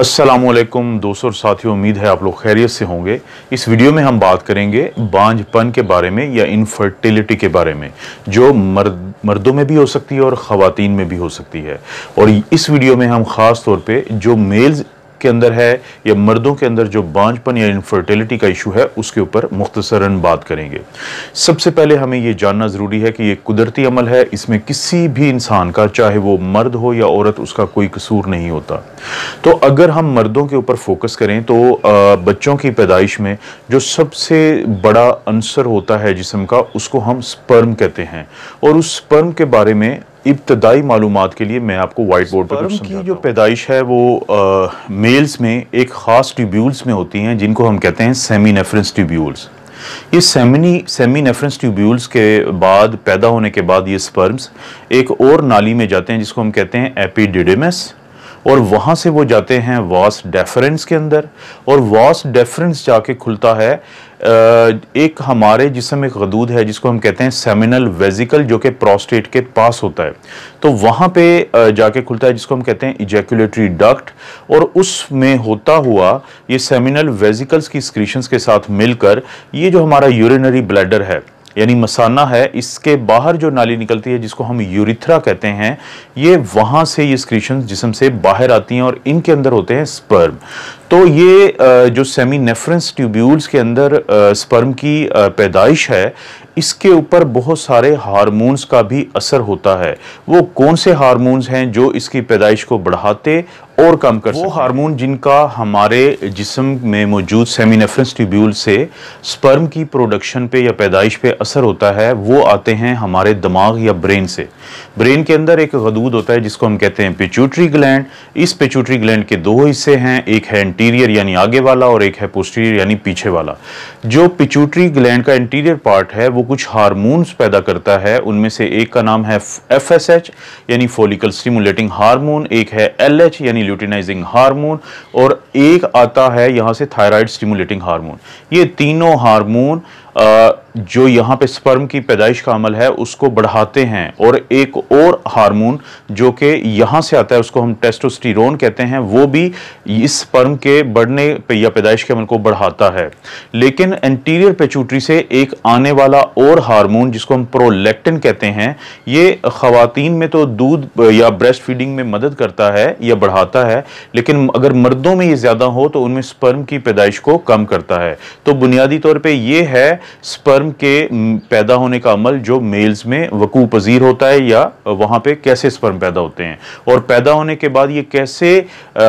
असलम दोस्तों और साथियों उम्मीद है आप लोग खैरियत से होंगे इस वीडियो में हम बात करेंगे बांझपन के बारे में या इनफर्टिलिटी के बारे में जो मर्द मर्दों में भी हो सकती है और ख़वातीन में भी हो सकती है और इस वीडियो में हम ख़ास तौर पे जो मेल्स के अंदर है या मर्दों के अंदर जो बांझपन या इनफर्टिलिटी का इशू है उसके ऊपर मुख्तसरन बात करेंगे सबसे पहले हमें यह जानना ज़रूरी है कि यह कुदरती अमल है इसमें किसी भी इंसान का चाहे वो मर्द हो या औरत उसका कोई कसूर नहीं होता तो अगर हम मर्दों के ऊपर फोकस करें तो बच्चों की पैदाइश में जो सबसे बड़ा अंसर होता है जिसम का उसको हम स्पर्म कहते हैं और उस स्पर्म के बारे में इब्तदाई मालूम के लिए मैं आपको वाइट बोर्ड पर की जो पैदाइश है वो आ, मेल्स में एक ख़ास ट्यूब्यूल्स में होती हैं जिनको हम कहते हैं सेमी नेफरेंस ट्यूब्यूल्स ये सेमिनी सेमी नेफरेंस ट्यूब्यूल्स के बाद पैदा होने के बाद ये स्पर्म्स एक और नाली में जाते हैं जिसको हम कहते हैं एपीडिडेमस और वहाँ से वो जाते हैं वास डेफरेंस के अंदर और वास डेफरेंस जाके खुलता है एक हमारे जिसम एक गदूद है जिसको हम कहते हैं सेमिनल वेजिकल जो कि प्रोस्टेट के पास होता है तो वहाँ पे जाके खुलता है जिसको हम कहते हैं इजैकुलेटरी डक्ट और उसमें होता हुआ ये सेमिनल वेजिकल्स की स्क्रीशंस के साथ मिलकर ये जो हमारा यूरिनरी ब्लैडर है यानी मसाना है इसके बाहर जो नाली निकलती है जिसको हम यूरिथ्रा कहते हैं ये वहाँ से ये स्क्रीशन जिसम से बाहर आती हैं और इनके अंदर होते हैं स्पर्म तो ये जो सेमी नेफ्रेंस ट्यूब्यूल्स के अंदर स्पर्म की पैदाइश है इसके ऊपर बहुत सारे हारमोन्स का भी असर होता है वो कौन से हारमोन्स हैं जो इसकी पैदाइश को बढ़ाते और कम करते वो हारमोन जिनका हमारे जिसम में मौजूद सेमिनेफ्रेंस ट्यूब्यूल से स्पर्म की प्रोडक्शन पे या पैदाइश पे असर होता है वो आते हैं हमारे दिमाग या ब्रेन से ब्रेन के अंदर एक गदूद होता है जिसको हम कहते हैं पिचूटरी ग्लैंड इस पिचूटरी ग्लैंड के दो हिस्से हैं एक है एंटीरियर यानी आगे वाला और एक है पोस्टीरियर यानी पीछे वाला जो पिचूटरी ग्लैंड का एंटीरियर पार्ट है वो कुछ हार्मोन्स पैदा करता है उनमें से एक का नाम है एफ एस एच यानी फोलिकल स्टिमुलेटिंग हारमोन एक है एल एच यानी ल्यूटिनाइजिंग हारमोन और एक आता है यहाँ से थायराइड स्टिमुलेटिंग हारमोन ये तीनों हारमोन जो यहाँ पे स्पर्म की पैदाइश का अमल है उसको बढ़ाते हैं और एक और हार्मोन जो कि यहाँ से आता है उसको हम टेस्टोस्टिरोन कहते हैं वो भी इस स्पर्म के बढ़ने पे या पैदाइश के अमल को बढ़ाता है लेकिन एंटीरियर पेचूटरी से एक आने वाला और हार्मोन जिसको हम प्रोलेक्टिन कहते हैं ये ख़वातीन में तो दूध या ब्रेस्ट फीडिंग में मदद करता है या बढ़ाता है लेकिन अगर मर्दों में ये ज़्यादा हो तो उनमें स्पर्म की पैदाइश को कम करता है तो बुनियादी तौर पर यह है स्पर्म स्पर्म के पैदा होने का अमल जो मेल्स में वकू पजीर होता है या वहाँ पे कैसे स्पर्म पैदा होते हैं और पैदा होने के बाद ये कैसे आ,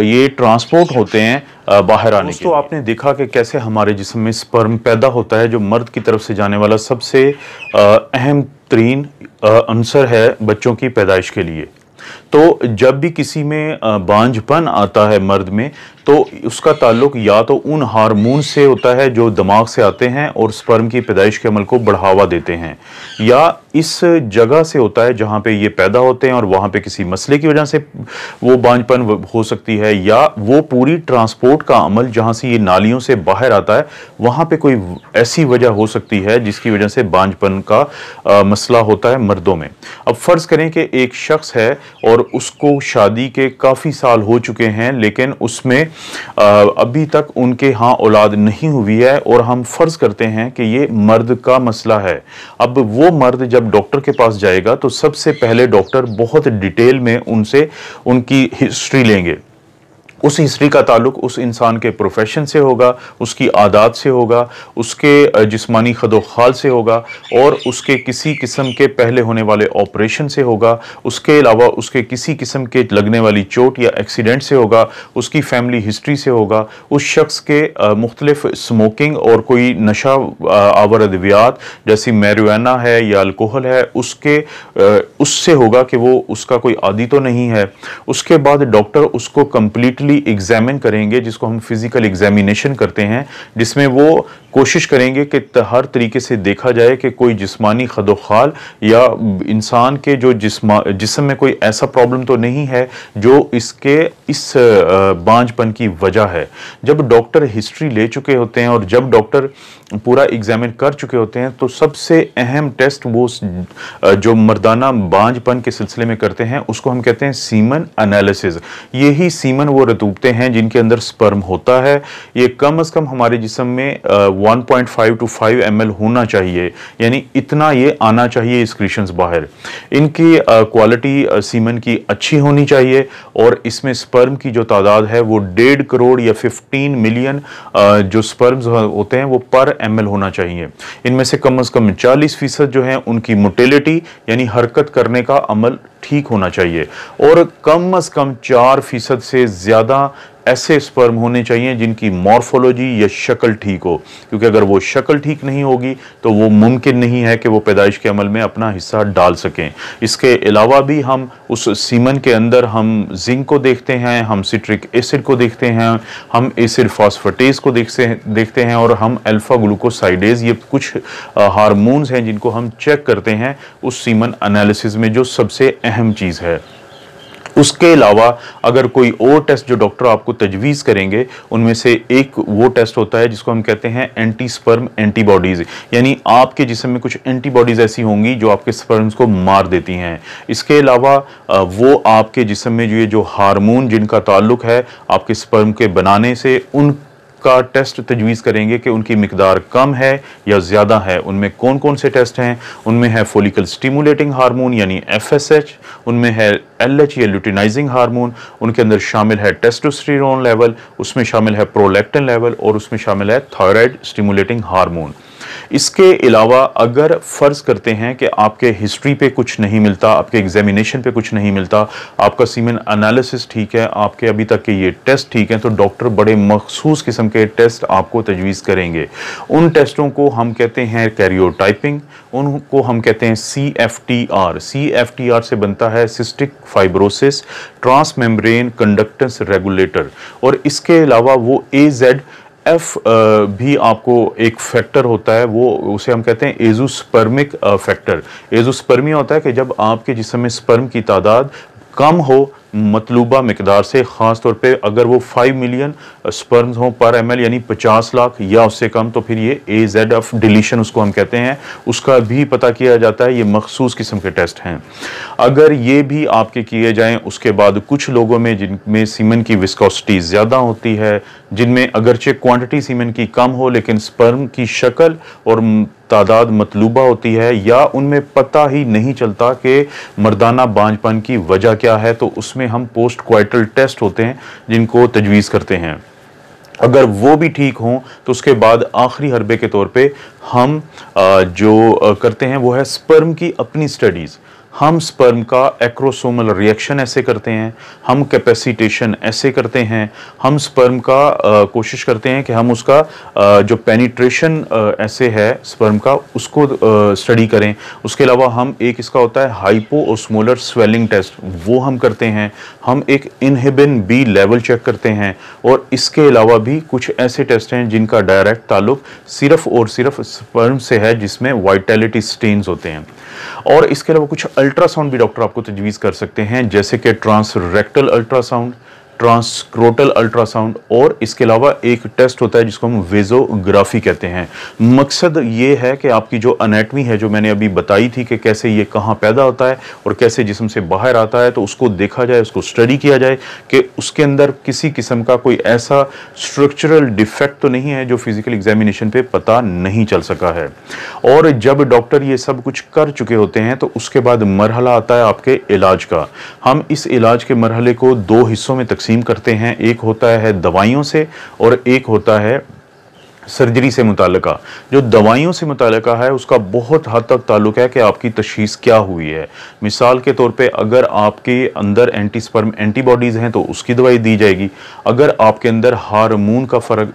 ये ट्रांसपोर्ट होते हैं आ, बाहर आने के तो आपने देखा कि कैसे हमारे जिसम में स्पर्म पैदा होता है जो मर्द की तरफ से जाने वाला सबसे अहम तरीन अंसर है बच्चों की पैदाइश के लिए तो जब भी किसी में बांझपन आता है मर्द में तो उसका ताल्लुक या तो उन हार्मोन से होता है जो दिमाग से आते हैं और स्पर्म की पैदाइश के अमल को बढ़ावा देते हैं या इस जगह से होता है जहाँ पे ये पैदा होते हैं और वहाँ पे किसी मसले की वजह से वो बांझपन हो सकती है या वो पूरी ट्रांसपोर्ट का अमल जहाँ से ये नालियों से बाहर आता है वहाँ पर कोई ऐसी वजह हो सकती है जिसकी वजह से बांझपन का आ, मसला होता है मर्दों में अब फ़र्ज़ करें कि एक शख्स है और उसको शादी के काफ़ी साल हो चुके हैं लेकिन उसमें अभी तक उनके यहाँ औलाद नहीं हुई है और हम फ़र्ज़ करते हैं कि ये मर्द का मसला है अब वो मर्द जब डॉक्टर के पास जाएगा तो सबसे पहले डॉक्टर बहुत डिटेल में उनसे उनकी हिस्ट्री लेंगे उस हिस्ट्री का ताल्लुक उस इंसान के प्रोफेशन से होगा उसकी आदात से होगा उसके जिस्मानी खदोखाल से होगा और उसके किसी किस्म के पहले होने वाले ऑपरेशन से होगा उसके अलावा उसके किसी किस्म के लगने वाली चोट या एक्सीडेंट से होगा उसकी फैमिली हिस्ट्री से होगा उस शख्स के मुख्तलिफ स्मोकिंग और कोई नशा आवर अद्वियात जैसी मेरुना है या अल्कोहल है उसके उससे होगा कि वो उसका कोई आदि तो नहीं है उसके बाद डॉक्टर उसको कम्प्लीटली फिजिकली एग्जामिन करेंगे जिसको हम फिजिकल एग्जामिनेशन करते हैं जिसमें वो कोशिश करेंगे कि हर तरीके से देखा जाए कि कोई जिस्मानी खदोखाल या इंसान के जो जिसम जिसम में कोई ऐसा प्रॉब्लम तो नहीं है जो इसके इस बांझपन की वजह है जब डॉक्टर हिस्ट्री ले चुके होते हैं और जब डॉक्टर पूरा एग्जामिन कर चुके होते हैं तो सबसे अहम टेस्ट वो जो मर्दाना बांझपन के सिलसिले में करते हैं उसको हम कहते हैं सीमन एनालिसिस यही सीमन वो तूबते हैं जिनके अंदर स्पर्म होता है ये कम अज़ कम हमारे जिसम में one point five to five M L होना चाहिए यानी इतना ये आना चाहिए इसक्रीशंस बाहर इनकी क्वालिटी सीमन की अच्छी होनी चाहिए और इसमें स्पर्म की जो तादाद है वो डेढ़ करोड़ या फिफ्टीन मिलियन जो स्पर्म्स होते हैं वो पर एम होना चाहिए इनमें से कम अज़ कम चालीस फ़ीसद जो है उनकी मोटेलिटी यानी हरकत करने का अमल ठीक होना चाहिए और कम अज़ कम चार फ़ीसद से ज़्यादा ऐसे स्पर्म होने चाहिए जिनकी मॉर्फोलॉजी या शक्ल ठीक हो क्योंकि अगर वो शक्ल ठीक नहीं होगी तो वो मुमकिन नहीं है कि वो पैदाइश के अमल में अपना हिस्सा डाल सकें इसके अलावा भी हम उस सीमन के अंदर हम जिंक को देखते हैं हम सिट्रिक एसिड को देखते हैं हम एसिड फॉस्फेटेज को देखते हैं देखते हैं और हम अल्फ़ा ग्लूकोसाइडेज ये कुछ हारमोन्स हैं जिनको हम चेक करते हैं उस सीमन अनालिस में जो सबसे अहम चीज़ है उसके अलावा अगर कोई और टेस्ट जो डॉक्टर आपको तजवीज़ करेंगे उनमें से एक वो टेस्ट होता है जिसको हम कहते हैं एंटी स्पर्म एंटीबॉडीज़ यानी आपके जिसम में कुछ एंटीबॉडीज़ ऐसी होंगी जो आपके स्पर्म्स को मार देती हैं इसके अलावा वो आपके जिसम में जो ये जो हार्मोन जिनका ताल्लुक है आपके स्पर्म के बनाने से उन का टेस्ट तजवीज़ करेंगे कि उनकी मकदार कम है या ज़्यादा है उनमें कौन कौन से टेस्ट हैं उनमें है फोलिकल स्टिमुलेटिंग हारमोन यानी एफ एस एच उनमें है एल एच या ल्यूटिनाइजिंग हारमोन उनके अंदर शामिल है टेस्टोस्टेरोन लेवल उसमें शामिल है प्रोलेक्टन लेवल और उसमें शामिल है थायराइड स्टिमुलेटिंग हारमोन इसके अलावा अगर फ़र्ज़ करते हैं कि आपके हिस्ट्री पे कुछ नहीं मिलता आपके एग्जामिनेशन पे कुछ नहीं मिलता आपका सीमेन एनालिसिस ठीक है आपके अभी तक के ये टेस्ट ठीक हैं तो डॉक्टर बड़े मखसूस किस्म के टेस्ट आपको तजवीज़ करेंगे उन टेस्टों को हम कहते हैं कैरियोटाइपिंग उनको हम कहते हैं C F T R C F T R से बनता है cystic fibrosis membrane conductance regulator और इसके अलावा वो ए जेड एफ uh, भी आपको एक फैक्टर होता है वो उसे हम कहते हैं एजुस्पर्मिक फैक्टर एजुस्पर्मिया होता है कि जब आपके जिसमें स्पर्म की तादाद कम हो मतलूबा मकदार से ख़ास तौर पे अगर वो 5 मिलियन स्पर्म्स हों पर एम यानी 50 लाख या उससे कम तो फिर ये ए जेड ऑफ डिलीशन उसको हम कहते हैं उसका भी पता किया जाता है ये मखसूस किस्म के टेस्ट हैं अगर ये भी आपके किए जाएं उसके बाद कुछ लोगों में जिनमें सीमन की विस्कोसिटी ज़्यादा होती है जिनमें अगरचे क्वान्टिटी सीमन की कम हो लेकिन स्पर्म की शक्ल और तादाद मतलूबा होती है या उनमें पता ही नहीं चलता कि मर्दाना बांझपन की वजह क्या है तो उसमें हम पोस्ट क्वाइटल टेस्ट होते हैं जिनको तजवीज़ करते हैं अगर वो भी ठीक हों तो उसके बाद आखिरी हरबे के तौर पे हम जो करते हैं वो है स्पर्म की अपनी स्टडीज़ हम स्पर्म का एक्रोसोमल रिएक्शन ऐसे करते हैं हम कैपेसिटेशन ऐसे करते हैं हम स्पर्म का आ, कोशिश करते हैं कि हम उसका आ, जो पेनिट्रेशन ऐसे है स्पर्म का उसको स्टडी करें उसके अलावा हम एक इसका होता है हाइपो ओस्मोलर स्वेलिंग टेस्ट वो हम करते हैं हम एक इनहिबिन बी लेवल चेक करते हैं और इसके अलावा भी कुछ ऐसे टेस्ट हैं जिनका डायरेक्ट ताल्लुक सिर्फ और सिर्फ स्पर्म से है जिसमें वाइटेलिटी स्टेन्स होते हैं और इसके अलावा कुछ अल्ट्रासाउंड भी डॉक्टर आपको तजवीज़ कर सकते हैं जैसे कि ट्रांसरेक्टल अल्ट्रासाउंड ट्रांसक्रोटल अल्ट्रासाउंड और इसके अलावा एक टेस्ट होता है जिसको हम वेजोग्राफी कहते हैं मकसद ये है कि आपकी जो अनेटमी है जो मैंने अभी बताई थी कि कैसे ये कहाँ पैदा होता है और कैसे जिसम से बाहर आता है तो उसको देखा जाए उसको स्टडी किया जाए कि उसके अंदर किसी किस्म का कोई ऐसा स्ट्रक्चरल डिफेक्ट तो नहीं है जो फिज़िकल एग्जामिनेशन पर पता नहीं चल सका है और जब डॉक्टर ये सब कुछ कर चुके होते हैं तो उसके बाद मरहला आता है आपके इलाज का हम इस इलाज के मरहले को दो हिस्सों में तकसीम तकसीम करते हैं एक होता है दवाइयों से और एक होता है सर्जरी से मुतल जो दवाइयों से मुतल है उसका बहुत हद तक ताल्लुक है कि आपकी तशीस क्या हुई है मिसाल के तौर पे अगर आपके अंदर एंटीस्पर्म एंटीबॉडीज़ हैं तो उसकी दवाई दी जाएगी अगर आपके अंदर हारमोन का फ़र्क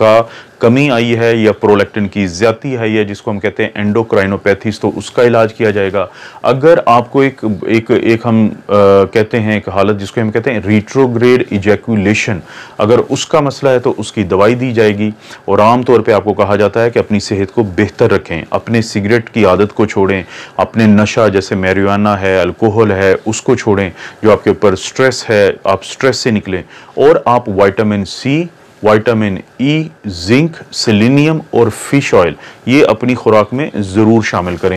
का कमी आई है या प्रोलेक्टिन की ज़्यादा आई है जिसको हम कहते हैं एंडोक्राइनोपैथीज तो उसका इलाज किया जाएगा अगर आपको एक एक एक हम आ, कहते हैं एक हालत जिसको हम कहते हैं रिट्रोग्रेड इजैकुलेशन अगर उसका मसला है तो उसकी दवाई दी जाएगी और आमतौर पर आपको कहा जाता है कि अपनी सेहत को बेहतर रखें अपने सिगरेट की आदत को छोड़ें अपने नशा जैसे मैरियाना है अल्कोहल है उसको छोड़ें जो आपके ऊपर स्ट्रेस है आप स्ट्रेस से निकलें और आप vitamin C vitamin E e, zinc selenium और फिश ऑयल ये अपनी खुराक में ज़रूर शामिल करें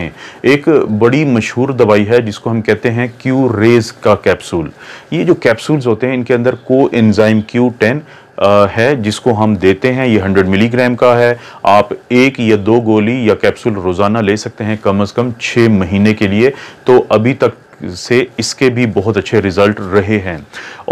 एक बड़ी मशहूर दवाई है जिसको हम कहते हैं क्यू रेज का कैप्सूल ये जो कैप्सूल्स होते हैं इनके अंदर को एंजाइम क्यू टेन है जिसको हम देते हैं ये 100 मिलीग्राम का है आप एक या दो गोली या कैप्सूल रोज़ाना ले सकते हैं कम अज़ कम छः महीने के लिए तो अभी तक से इसके भी बहुत अच्छे रिजल्ट रहे हैं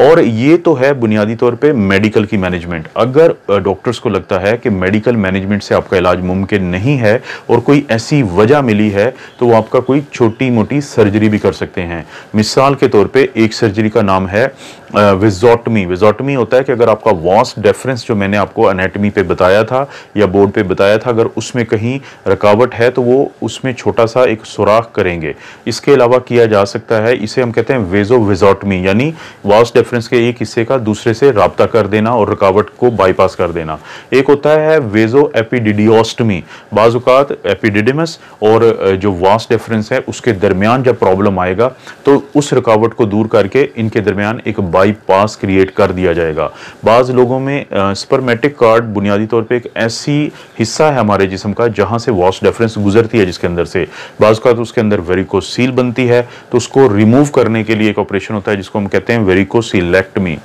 और ये तो है बुनियादी तौर पे मेडिकल की मैनेजमेंट अगर डॉक्टर्स को लगता है कि मेडिकल मैनेजमेंट से आपका इलाज मुमकिन नहीं है और कोई ऐसी वजह मिली है तो वो आपका कोई छोटी मोटी सर्जरी भी कर सकते हैं मिसाल के तौर पर एक सर्जरी का नाम है विजोटमी uh, विजोटमी होता है कि अगर आपका वॉस डेफरेंस जो मैंने आपको अनेटमी पे बताया था या बोर्ड पे बताया था अगर उसमें कहीं रुकावट है तो वो उसमें छोटा सा एक सुराख करेंगे इसके अलावा किया जा सकता है इसे हम कहते हैं वेजो विजोटमी यानी वॉस डेफरेंस के एक हिस्से का दूसरे से रबता कर देना और रुकावट को बाईपास कर देना एक होता है वेजो एपिडिडियोस्टमी बाजुकात एपिडिडमस और जो वॉस डेफरेंस है उसके दरमियान जब प्रॉब्लम आएगा तो उस रुकावट को दूर करके इनके दरमियान एक बाईपास क्रिएट कर दिया जाएगा बाज़ लोगों में स्पर्मेटिक कार्ड बुनियादी तौर पर एक ऐसी हिस्सा है हमारे जिसम का जहाँ से वॉश डेफरेंस गुजरती है जिसके अंदर से बाज़ का तो उसके अंदर वेरिकोसील बनती है तो उसको रिमूव करने के लिए एक ऑपरेशन होता है जिसको हम कहते हैं वेरिकोसीलेक्टमी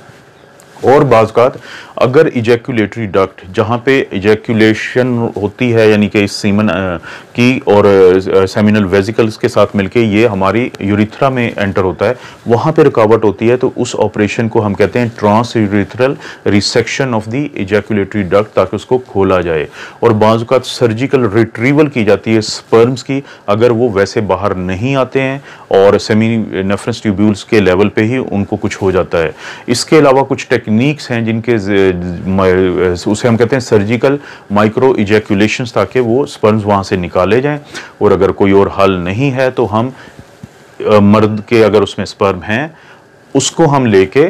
और बाज़ात अगर इजैक्यूलेटरी डक्ट जहाँ पे इजैक्यूलेशन होती है यानी कि इस सीमन की और सेमिनल वेजिकल्स के साथ मिलके ये हमारी यूरिथ्रा में एंटर होता है वहाँ पे रुकावट होती है तो उस ऑपरेशन को हम कहते हैं trans urethral resection of the ejaculatory duct ताकि उसको खोला जाए और बाज़ात सर्जिकल रिट्रीवल की जाती है स्पर्म्स की अगर वो वैसे बाहर नहीं आते हैं और सेमी नेफ्रेंस ट्यूब्यूल्स के लेवल पर ही उनको कुछ हो जाता है इसके अलावा कुछ टेक्निक टेक्निक्स हैं जिनके उसे हम कहते हैं सर्जिकल माइक्रो इजैक्यूलेशन ताकि वो स्पर्म्स वहाँ से निकाले जाएं और अगर कोई और हल नहीं है तो हम मर्द के अगर उसमें स्पर्म हैं उसको हम लेके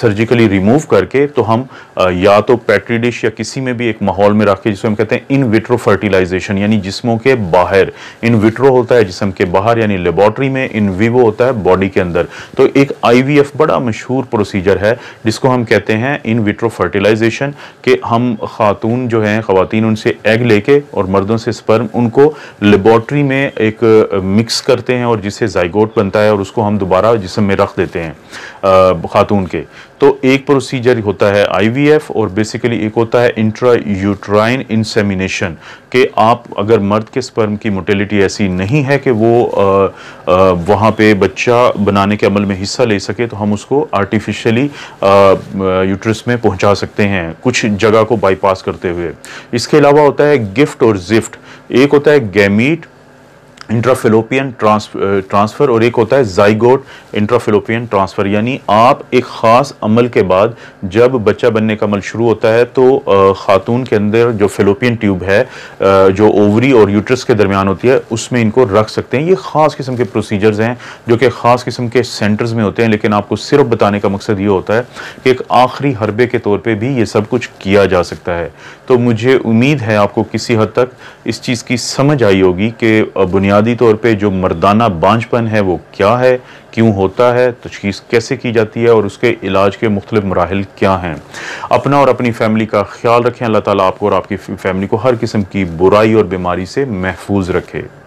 सर्जिकली रिमूव करके तो हम आ, या तो पेट्री डिश या किसी में भी एक माहौल में रख के जिसको हम कहते हैं इन विट्रो फर्टिलाइजेशन यानी जिसमों के बाहर इन विट्रो होता है जिसम के बाहर यानी लेबॉर्ट्री में इन विवो होता है बॉडी के अंदर तो एक आईवीएफ बड़ा मशहूर प्रोसीजर है जिसको हम कहते हैं इन विट्रो फर्टिलाइजेशन के हम खातून जो हैं खातन उनसे एग लेके और मर्दों से स्पर्म उनको लेबॉर्ट्री में एक मिक्स करते हैं और जिससे जाइगोट बनता है और उसको हम दोबारा जिसम में रख देते हैं हैं ख़ातून के तो एक प्रोसीजर होता है आईवीएफ और बेसिकली एक होता है इंट्रा यूट्राइन इंसेमिनेशन के आप अगर मर्द के स्पर्म की मोटेलिटी ऐसी नहीं है कि वो वहाँ पे बच्चा बनाने के अमल में हिस्सा ले सके तो हम उसको आर्टिफिशियली यूट्रस में पहुँचा सकते हैं कुछ जगह को बाईपास करते हुए इसके अलावा होता है गिफ्ट और जिफ्ट एक होता है गैमीट इंट्राफिलोपियन ट्रांसफ़र और एक होता है जाइगोट इंट्राफिलोपियन ट्रांसफ़र यानी आप एक ख़ास अमल के बाद जब बच्चा बनने का अमल शुरू होता है तो ख़ातून के अंदर जो फिलोपियन ट्यूब है जो ओवरी और यूट्रस के दरमियान होती है उसमें इनको रख सकते हैं ये ख़ास किस्म के प्रोसीजर्स हैं जो कि ख़ास किस्म के सेंटर्स में होते हैं लेकिन आपको सिर्फ बताने का मकसद ये होता है कि एक आखिरी हरबे के तौर पर भी ये सब कुछ किया जा सकता है तो मुझे उम्मीद है आपको किसी हद तक इस चीज़ की समझ आई होगी कि बुनियाद बुनियादी तौर पे जो मर्दाना बांझपन है वो क्या है क्यों होता है तशीस कैसे की जाती है और उसके इलाज के मुख्तलिफ मराहल क्या हैं अपना और अपनी फैमिली का ख्याल रखें अल्लाह ताला आपको और आपकी फैमिली को हर किस्म की बुराई और बीमारी से महफूज रखे